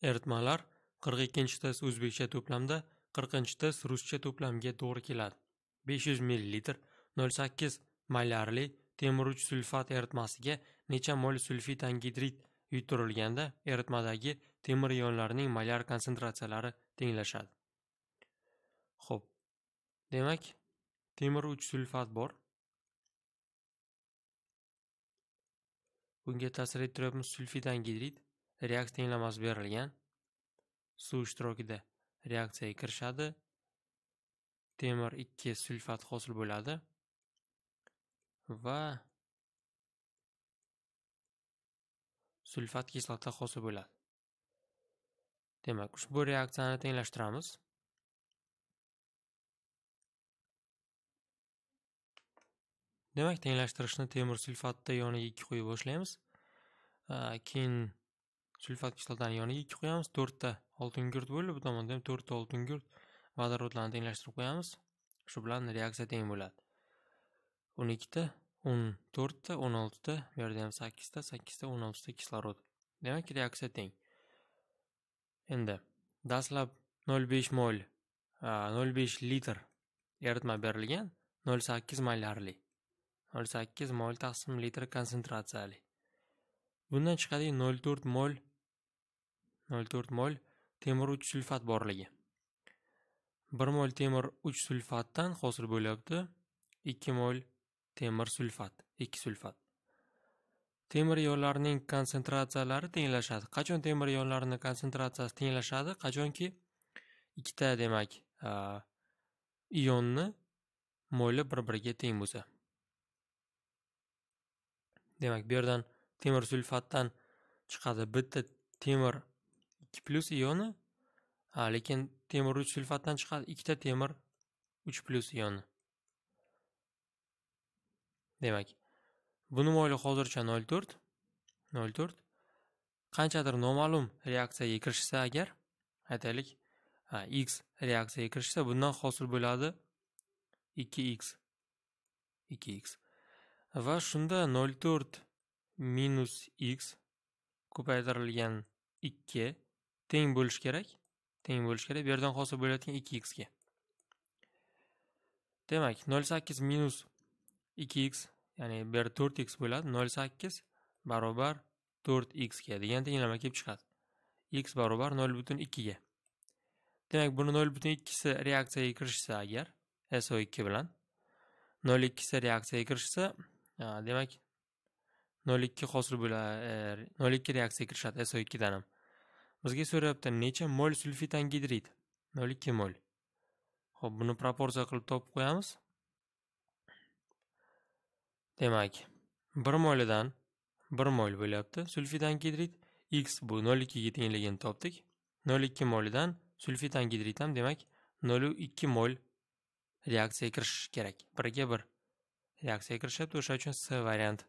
eritmalar 42 test o'zbekcha to'plamda 40 test ruscha to'plamga to'g'ri keladi 500 ml 0,8 molarli temiruch sulfat eritmasiga necha mol sulfit angidrid yuturilganda eritmadagi temir ionlarining molyar konsentratsiyalari tenglashadi Xo'p. demak temir uch sulfat bor bunga ta'sir ettiryapmiz sulfit angidrid reaksiya tenglamasi berilgan suv ishtirokida reaksiyaga kirishadi temir 2 sulfat hosil bo'ladi va sulfat kislota hosil bo'ladi demak ushbu reaksiyani tenglashtiramiz demak tenglashtirishni temir sulfatda yoniga 2 qo'yib boshlaymiz keyin Sulfat kislotani yoniga 2 qo'yamiz, 4 ta oltin gurt bo'ldi, bu tomonda ham 4 ta oltin gurt vodorodlarni tenglashtirib qo'yamiz. Shu bilan reaksiya teng bo'ladi. 12 ta, 14 ta, 16 ta, bu yerda ham 8 ta, 8 ta, 16 ta kislorod. Demak, reaksiya teng. Endi dastlab 0.5 mol, 0.5 litr eritma berilgan, 0.8 mollarli. 0.8 mol taqsim litr konsentratsiyali. Bundan chiqadigan 0.4 mol 0,4 mol temir 3 sulfat borligi. 1 mol temir 3 sulfatdan hosil bo'lyapti 2 mol temir sulfat, 2 sulfat. Temir ionlarining konsentratsiyalari tenglashadi. Qachon temir ionlarining konsentratsiyasi tenglashadi? Qachonki ikkita demak, ionni moli bir-biriga teng bo'lsa. Demak, bu yerdan temir sulfatdan chiqadi bitta temir ikki plyus ioni ha lekin temir uch sulfatdan chiqadi ikkita temir 3 plyus ioni demak buni moyli hozircha 0,4 0,4 qanchadir noma'lum reaksiyaga kirishsa agar aytaylik x reaksiyaga kirishsa bundan hosil bo'ladi 2x 2x va shunda 0,4 minus x ko'paytirilgan 2 teng bo'lishi kerak teng bo'lishi kerak bu yerdan hosil bo'layotgan ikki x ga demak nol sakkiz minus ikki x ya'ni bu yerda to'rt x bo'ladi nol sakkiz barobar to'rt x ga degan tenglama kelib chiqadi x barobar nol butun ikkiga demak buni nol butun ikkisi reaksiyaga kirishsa agar so ikki bilan nol ikkisi reaksiyaga kirishsa demak nol ikki hosil bo'ladi e, nol ikki reaksiyaga kirishadi so ikkidan ham Bizga so'rayapti necha mol sulfit angidrid? 0,2 mol. Xo'p, buni proporsiya qilib topib qo'yamiz. Demak, 1 molidan 1 mol bo'lyapti. Sulfit angidrid x bu 0,2 ga tengligini topdik. 0,2 molidan sulfit angidrid ham demak 0,2 mol reaksiyaga kirishi kerak. 1 ga 1 reaksiyaga kirishadi, o'sha uchun C variant